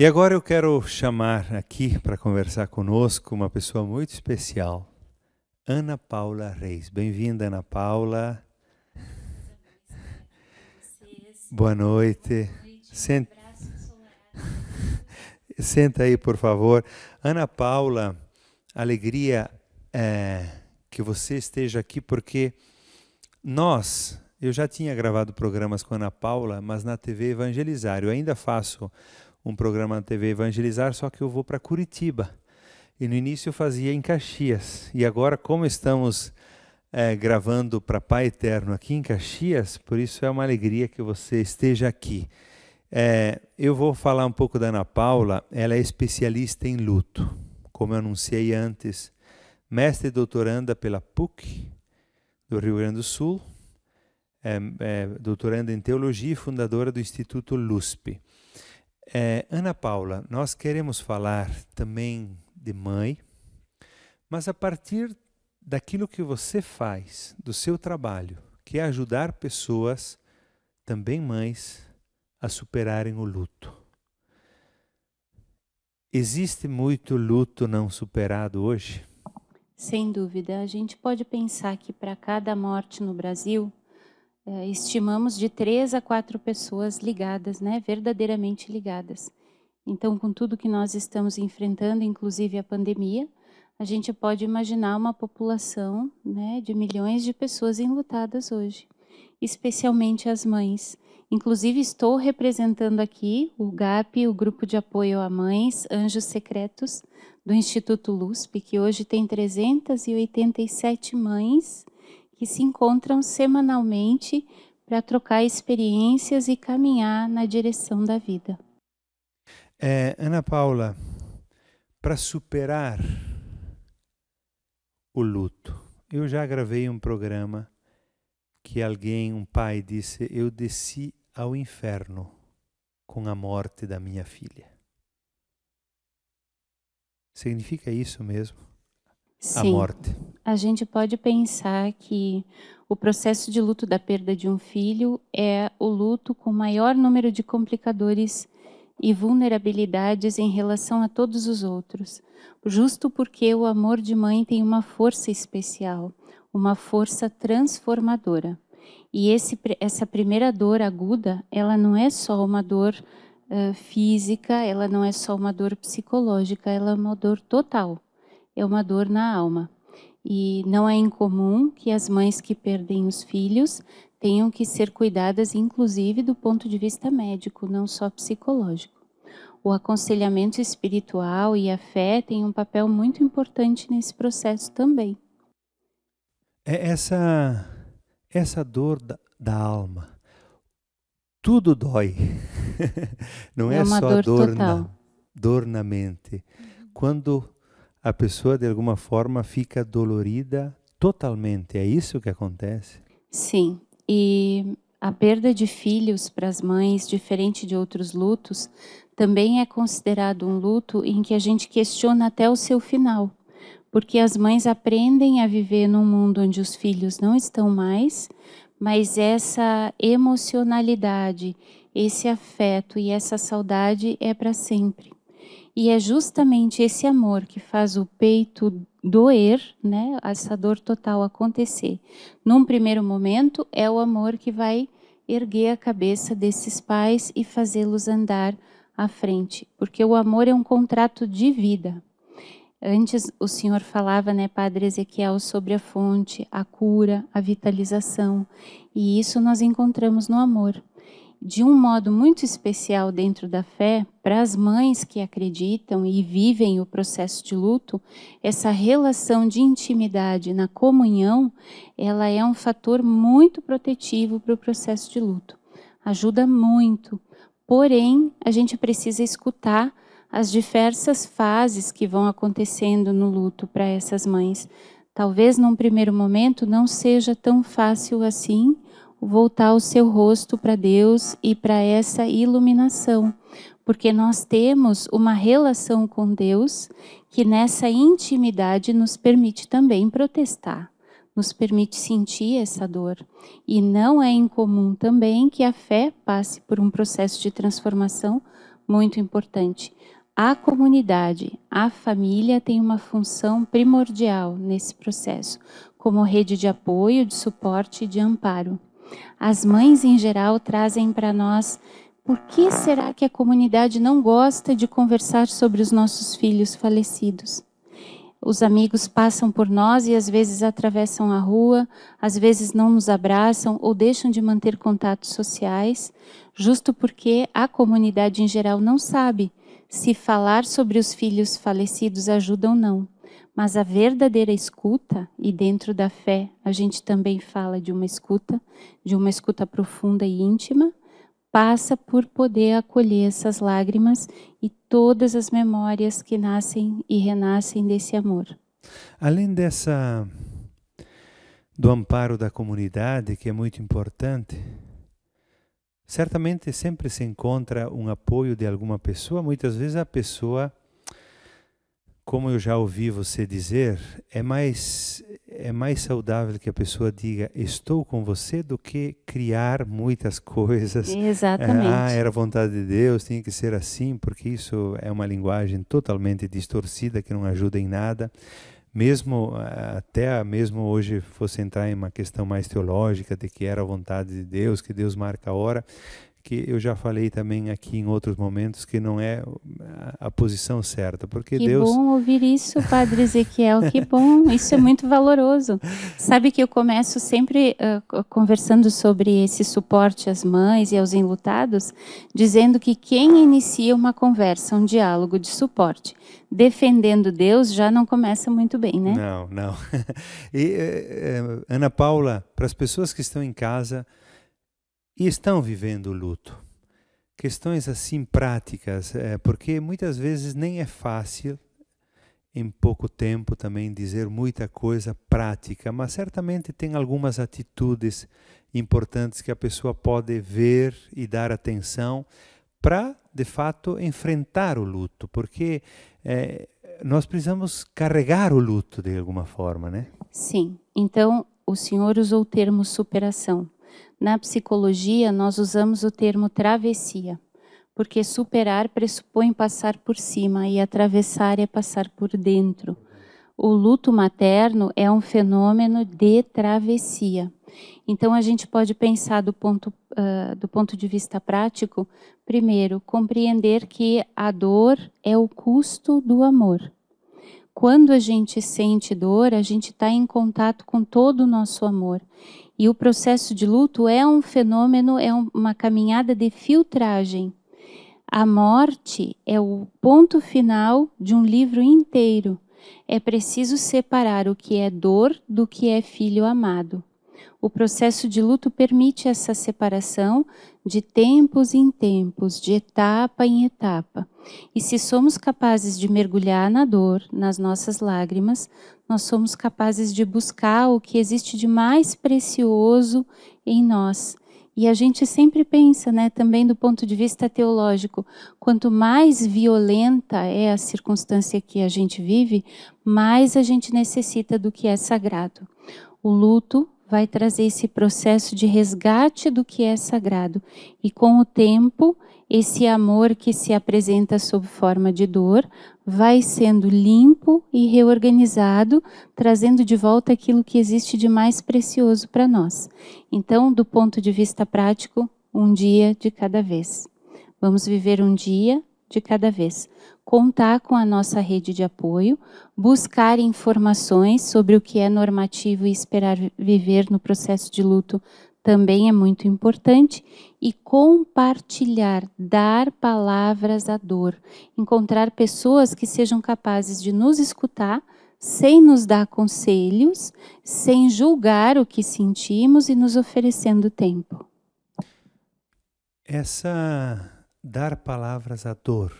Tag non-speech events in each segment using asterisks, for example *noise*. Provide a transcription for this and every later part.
E agora eu quero chamar aqui para conversar conosco uma pessoa muito especial, Ana Paula Reis. Bem-vinda, Ana Paula. Boa noite. Senta... Senta aí, por favor. Ana Paula, alegria é, que você esteja aqui, porque nós, eu já tinha gravado programas com Ana Paula, mas na TV Evangelizar. Eu ainda faço um programa na TV Evangelizar, só que eu vou para Curitiba. E no início eu fazia em Caxias. E agora, como estamos é, gravando para Pai Eterno aqui em Caxias, por isso é uma alegria que você esteja aqui. É, eu vou falar um pouco da Ana Paula, ela é especialista em luto, como eu anunciei antes, mestre e doutoranda pela PUC do Rio Grande do Sul, é, é, doutoranda em teologia e fundadora do Instituto LUSP. É, Ana Paula, nós queremos falar também de mãe, mas a partir daquilo que você faz, do seu trabalho, que é ajudar pessoas, também mães, a superarem o luto. Existe muito luto não superado hoje? Sem dúvida, a gente pode pensar que para cada morte no Brasil, é, estimamos de três a quatro pessoas ligadas, né, verdadeiramente ligadas. Então, com tudo que nós estamos enfrentando, inclusive a pandemia, a gente pode imaginar uma população né, de milhões de pessoas enlutadas hoje, especialmente as mães. Inclusive, estou representando aqui o GAP, o Grupo de Apoio a Mães Anjos Secretos do Instituto LUSP, que hoje tem 387 mães que se encontram semanalmente para trocar experiências e caminhar na direção da vida. É, Ana Paula, para superar o luto, eu já gravei um programa que alguém, um pai, disse: Eu desci ao inferno com a morte da minha filha. Significa isso mesmo? Sim. a morte. A gente pode pensar que o processo de luto da perda de um filho é o luto com maior número de complicadores e vulnerabilidades em relação a todos os outros, justo porque o amor de mãe tem uma força especial, uma força transformadora. E esse, essa primeira dor aguda, ela não é só uma dor uh, física, ela não é só uma dor psicológica, ela é uma dor total é uma dor na alma. E não é incomum que as mães que perdem os filhos tenham que ser cuidadas, inclusive do ponto de vista médico, não só psicológico. O aconselhamento espiritual e a fé têm um papel muito importante nesse processo também. É essa, essa dor da, da alma, tudo dói. *laughs* Não é, é só dor, dor na, dor na mente. Quando a pessoa de alguma forma fica dolorida totalmente. É isso que acontece? Sim. E a perda de filhos para as mães, diferente de outros lutos, também é considerado um luto em que a gente questiona até o seu final. Porque as mães aprendem a viver num mundo onde os filhos não estão mais, mas essa emocionalidade, esse afeto e essa saudade é para sempre. E é justamente esse amor que faz o peito doer, né, essa dor total acontecer. Num primeiro momento, é o amor que vai erguer a cabeça desses pais e fazê-los andar à frente, porque o amor é um contrato de vida. Antes o senhor falava, né, Padre Ezequiel, sobre a fonte, a cura, a vitalização, e isso nós encontramos no amor de um modo muito especial dentro da fé, para as mães que acreditam e vivem o processo de luto, essa relação de intimidade na comunhão, ela é um fator muito protetivo para o processo de luto. Ajuda muito. Porém, a gente precisa escutar as diversas fases que vão acontecendo no luto para essas mães. Talvez num primeiro momento não seja tão fácil assim voltar o seu rosto para Deus e para essa iluminação, porque nós temos uma relação com Deus que nessa intimidade nos permite também protestar, nos permite sentir essa dor. E não é incomum também que a fé passe por um processo de transformação muito importante. A comunidade, a família tem uma função primordial nesse processo, como rede de apoio, de suporte e de amparo. As mães em geral trazem para nós por que será que a comunidade não gosta de conversar sobre os nossos filhos falecidos? Os amigos passam por nós e às vezes atravessam a rua, às vezes não nos abraçam ou deixam de manter contatos sociais, justo porque a comunidade em geral não sabe se falar sobre os filhos falecidos ajuda ou não. Mas a verdadeira escuta, e dentro da fé a gente também fala de uma escuta, de uma escuta profunda e íntima, passa por poder acolher essas lágrimas e todas as memórias que nascem e renascem desse amor. Além dessa do amparo da comunidade, que é muito importante, certamente sempre se encontra um apoio de alguma pessoa, muitas vezes a pessoa como eu já ouvi você dizer, é mais é mais saudável que a pessoa diga estou com você do que criar muitas *laughs* coisas. Exatamente. Ah, era vontade de Deus, tinha que ser assim, porque isso é uma linguagem totalmente distorcida que não ajuda em nada. Mesmo ah, até mesmo hoje fosse entrar em uma questão mais teológica de que era vontade de Deus, que Deus marca a hora, que eu já falei também aqui em outros momentos que não é a posição certa, porque que Deus. Que bom ouvir isso, Padre Ezequiel. que bom, isso é muito valoroso. Sabe que eu começo sempre uh, conversando sobre esse suporte às mães e aos enlutados, dizendo que quem inicia uma conversa, um diálogo de suporte, defendendo Deus, já não começa muito bem, né? Não, não. *laughs* e uh, Ana Paula, para as pessoas que estão em casa e estão vivendo luto. Questões assim práticas, é, porque muitas vezes nem é fácil, em pouco tempo também, dizer muita coisa prática, mas certamente tem algumas atitudes importantes que a pessoa pode ver e dar atenção para, de fato, enfrentar o luto, porque é, nós precisamos carregar o luto de alguma forma, né? Sim. Então, o Senhor usou o termo superação. Na psicologia, nós usamos o termo travessia, porque superar pressupõe passar por cima e atravessar é passar por dentro. O luto materno é um fenômeno de travessia. Então, a gente pode pensar do ponto, uh, do ponto de vista prático, primeiro, compreender que a dor é o custo do amor. Quando a gente sente dor, a gente está em contato com todo o nosso amor. E o processo de luto é um fenômeno, é uma caminhada de filtragem. A morte é o ponto final de um livro inteiro. É preciso separar o que é dor do que é filho amado. O processo de luto permite essa separação de tempos em tempos, de etapa em etapa. E se somos capazes de mergulhar na dor, nas nossas lágrimas, nós somos capazes de buscar o que existe de mais precioso em nós. E a gente sempre pensa, né, também do ponto de vista teológico, quanto mais violenta é a circunstância que a gente vive, mais a gente necessita do que é sagrado. O luto vai trazer esse processo de resgate do que é sagrado. E com o tempo, esse amor que se apresenta sob forma de dor vai sendo limpo e reorganizado, trazendo de volta aquilo que existe de mais precioso para nós. Então, do ponto de vista prático, um dia de cada vez. Vamos viver um dia de cada vez. Contar com a nossa rede de apoio, buscar informações sobre o que é normativo e esperar viver no processo de luto também é muito importante e compartilhar, dar palavras à dor, encontrar pessoas que sejam capazes de nos escutar sem nos dar conselhos, sem julgar o que sentimos e nos oferecendo tempo. Essa dar palavras à dor.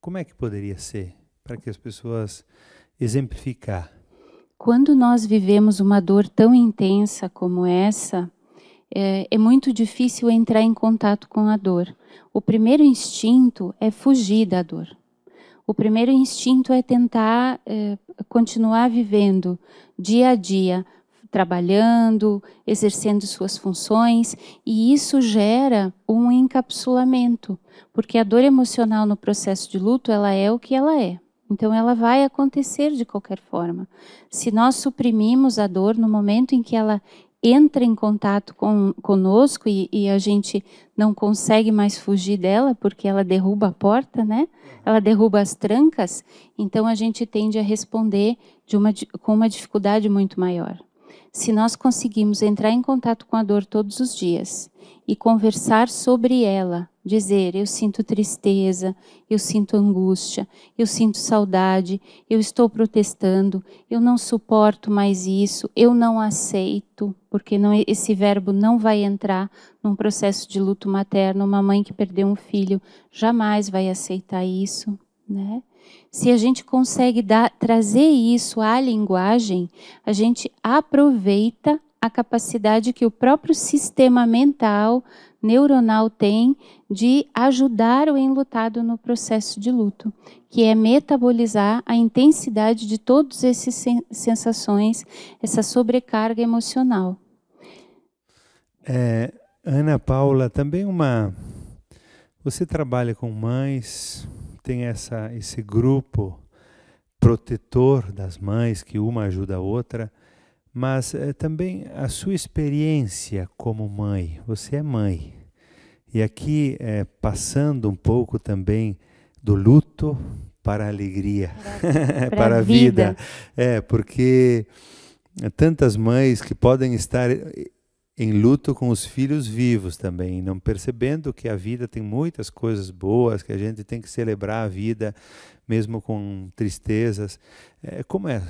Como é que poderia ser? Para que as pessoas exemplificar. Quando nós vivemos uma dor tão intensa como essa, é, é, muito difícil entrar em contato com a dor. O primeiro instinto é fugir da dor. O primeiro instinto é tentar é, continuar vivendo dia a dia, trabalhando, exercendo suas funções, e isso gera um encapsulamento, porque a dor emocional no processo de luto, ela é o que ela é. Então ela vai acontecer de qualquer forma. Se nós suprimimos a dor no momento em que ela entra em contato com, conosco e, e, a gente não consegue mais fugir dela porque ela derruba a porta, né? Ela derruba as trancas, então a gente tende a responder uma, com uma dificuldade muito maior se nós conseguimos entrar em contato com a dor todos os dias e conversar sobre ela, dizer eu sinto tristeza, eu sinto angústia, eu sinto saudade, eu estou protestando, eu não suporto mais isso, eu não aceito, porque não, esse verbo não vai entrar num processo de luto materno, uma mãe que perdeu um filho jamais vai aceitar isso, né? Se a gente consegue dar, trazer isso à linguagem, a gente aproveita a capacidade que o próprio sistema mental, neuronal tem de ajudar o enlutado no processo de luto, que é metabolizar a intensidade de todas essas sensações, essa sobrecarga emocional. É, Ana Paula, também uma. Você trabalha com mães, tem essa, esse grupo protetor das mães, que uma ajuda a outra, mas é, também a sua experiência como mãe. Você é mãe. E aqui, é, passando um pouco também do luto para a alegria, para, *laughs* para a vida. vida. É, porque tantas mães que podem estar em luto com os filhos vivos também, não percebendo que a vida tem muitas coisas boas, que a gente tem que celebrar a vida mesmo com tristezas. É, como é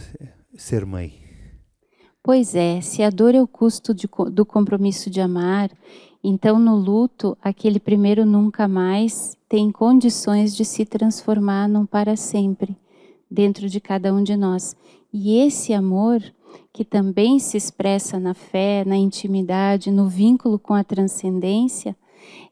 ser mãe? Pois é, se a dor é o custo de, do compromisso de amar, então no luto, aquele primeiro nunca mais tem condições de se transformar num para sempre dentro de cada um de nós. E esse amor que também se expressa na fé, na intimidade, no vínculo com a transcendência,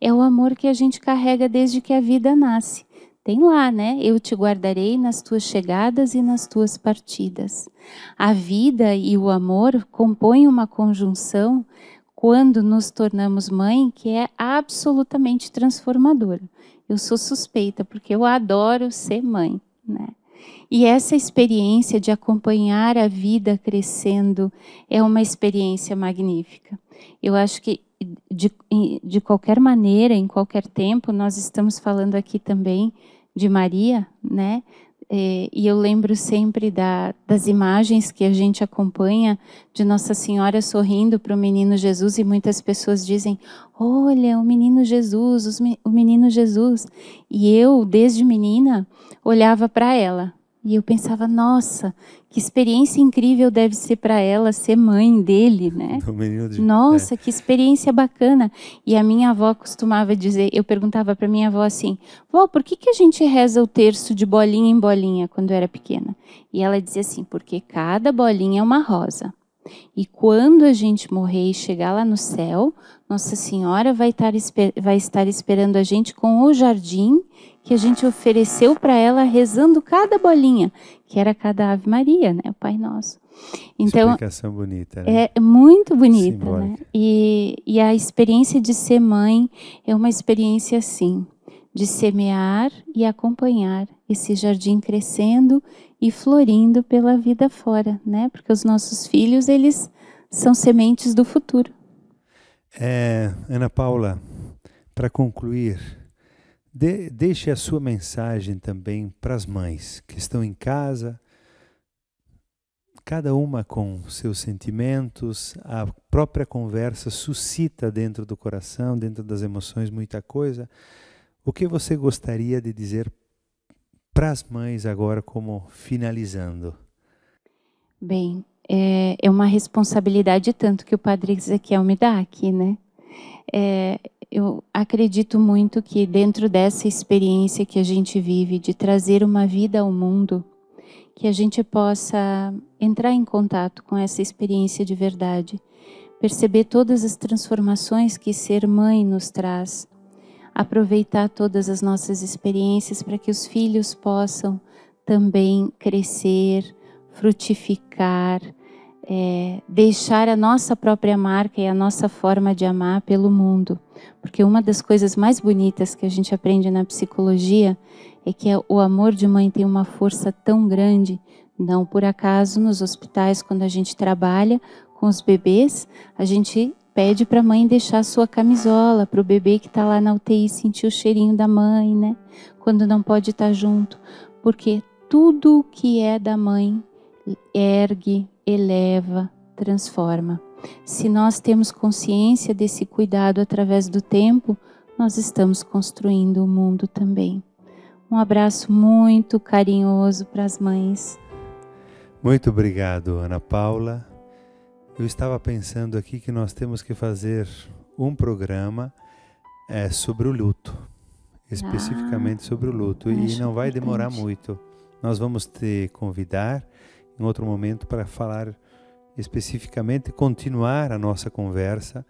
é o amor que a gente carrega desde que a vida nasce. Tem lá, né? Eu te guardarei nas tuas chegadas e nas tuas partidas. A vida e o amor compõem uma conjunção quando nos tornamos mãe que é absolutamente transformadora. Eu sou suspeita porque eu adoro ser mãe, né? E essa experiência de acompanhar a vida crescendo é uma experiência magnífica. Eu acho que, de, de qualquer maneira, em qualquer tempo, nós estamos falando aqui também de Maria, né? É, e eu lembro sempre da, das imagens que a gente acompanha de Nossa Senhora sorrindo para o menino Jesus, e muitas pessoas dizem: Olha, o menino Jesus, o menino Jesus. E eu, desde menina, olhava para ela e eu pensava, nossa, que experiência incrível deve ser para ela ser mãe dele, né? *laughs* De... Nossa, é. que experiência bacana. E a minha avó costumava dizer, eu perguntava para minha avó assim, vó, por que, que a gente reza o terço de bolinha em bolinha quando era pequena? E ela dizia assim, porque cada bolinha é uma rosa. E quando a gente morrer e chegar lá no céu, Nossa Senhora vai estar, vai estar esperando a gente com o jardim que a gente ofereceu para ela rezando cada bolinha, que era cada Ave Maria, né, o Pai Nosso. Então, Explicação bonita. Né? É muito bonita, né? Simbólica. né? E, e a experiência de ser mãe é uma experiência assim, de semear e acompanhar esse jardim crescendo e florindo pela vida fora, né? Porque os nossos filhos, eles são sementes do futuro. É, Ana Paula, para concluir, de, deixe a sua mensagem também para as mães que estão em casa, cada uma com seus sentimentos, a própria conversa suscita dentro do coração, dentro das emoções, muita coisa. O que você gostaria de dizer para as mães agora, como finalizando? Bem, é, é, uma responsabilidade tanto que o Padre Ezequiel me dá aqui, né? É, eu acredito muito que dentro dessa experiência que a gente vive de trazer uma vida ao mundo, que a gente possa entrar em contato com essa experiência de verdade, perceber todas as transformações que ser mãe nos traz, aproveitar todas as nossas experiências para que os filhos possam também crescer, frutificar, é, deixar a nossa própria marca e a nossa forma de amar pelo mundo. Porque uma das coisas mais bonitas que a gente aprende na psicologia é que o amor de mãe tem uma força tão grande. Não por acaso, nos hospitais, quando a gente trabalha com os bebês, a gente pede para a mãe deixar sua camisola para o bebê que está lá na UTI sentir o cheirinho da mãe, né? Quando não pode estar tá junto, porque tudo o que é da mãe ergue, eleva, transforma. Se nós temos consciência desse cuidado através do tempo, nós estamos construindo o mundo também. Um abraço muito carinhoso para as mães. Muito obrigado, Ana Paula. Eu estava pensando aqui que nós temos que fazer um programa é, sobre o luto, especificamente ah, sobre o luto, e não vai demorar muito. Nós vamos te convidar em outro momento para falar especificamente, continuar a nossa conversa,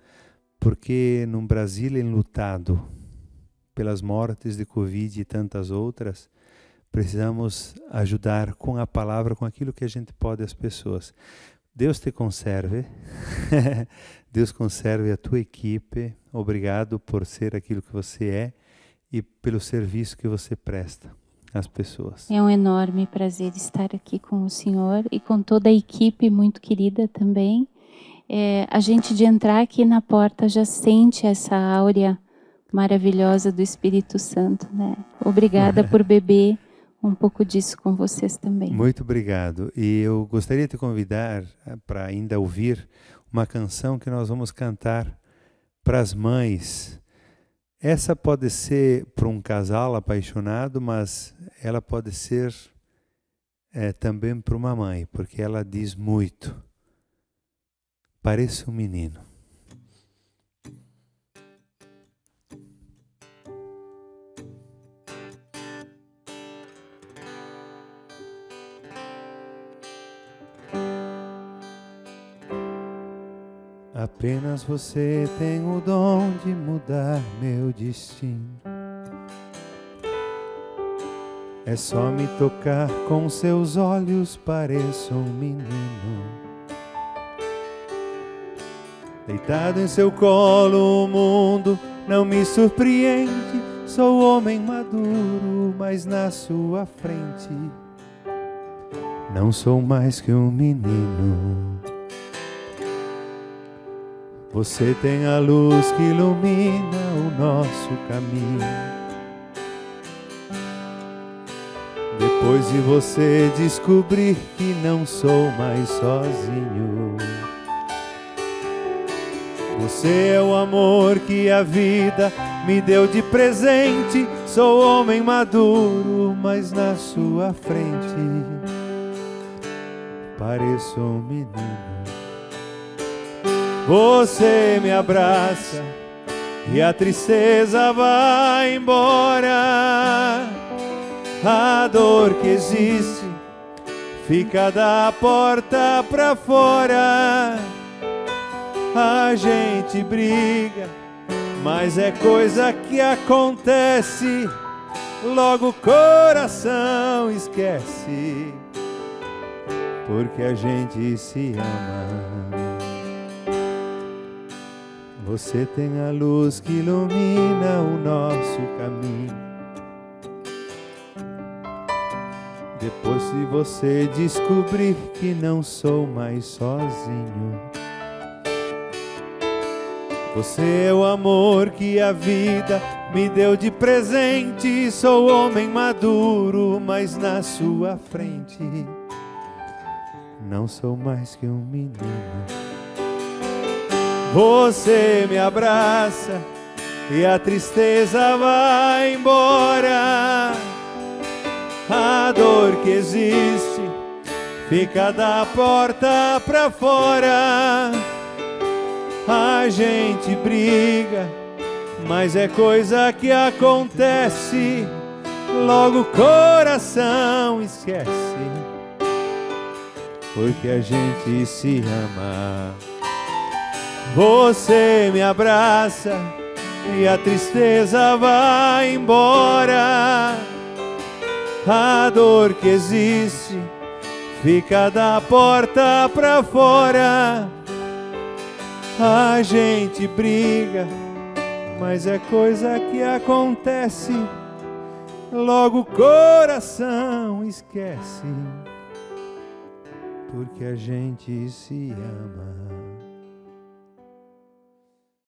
porque num Brasil enlutado pelas mortes de Covid e tantas outras, precisamos ajudar com a palavra, com aquilo que a gente pode às pessoas. Deus te conserve, *laughs* Deus conserve a tua equipe. Obrigado por ser aquilo que você é e pelo serviço que você presta às pessoas. É um enorme prazer estar aqui com o Senhor e com toda a equipe muito querida também. É, a gente de entrar aqui na porta já sente essa áurea maravilhosa do Espírito Santo, né? Obrigada *laughs* por beber um pouco disso com vocês também. Muito obrigado. E eu gostaria de te convidar eh, para ainda ouvir uma canção que nós vamos cantar para as mães. Essa pode ser para um casal apaixonado, mas ela pode ser é, também para uma mãe, porque ela diz muito. Parece um menino. Apenas você tem o dom de mudar meu destino. É só me tocar com seus olhos, pareço um menino. Deitado em seu colo, o mundo não me surpreende. Sou homem maduro, mas na sua frente não sou mais que um menino. Você tem a luz que ilumina o nosso caminho. Depois de você descobrir que não sou mais sozinho. Você é o amor que a vida me deu de presente. Sou homem maduro, mas na sua frente pareço um menino. Você me abraça e a tristeza vai embora. A dor que existe fica da porta pra fora. A gente briga, mas é coisa que acontece. Logo o coração esquece, porque a gente se ama. Você tem a luz que ilumina o nosso caminho. Depois se você descobrir que não sou mais sozinho. Você é o amor que a vida me deu de presente. Sou homem maduro, mas na sua frente não sou mais que um menino. Você me abraça e a tristeza vai embora. A dor que existe fica da porta pra fora. A gente briga, mas é coisa que acontece. Logo o coração esquece, porque a gente se ama. Você me abraça e a tristeza vai embora. A dor que existe fica da porta pra fora. A gente briga, mas é coisa que acontece. Logo o coração esquece, porque a gente se ama.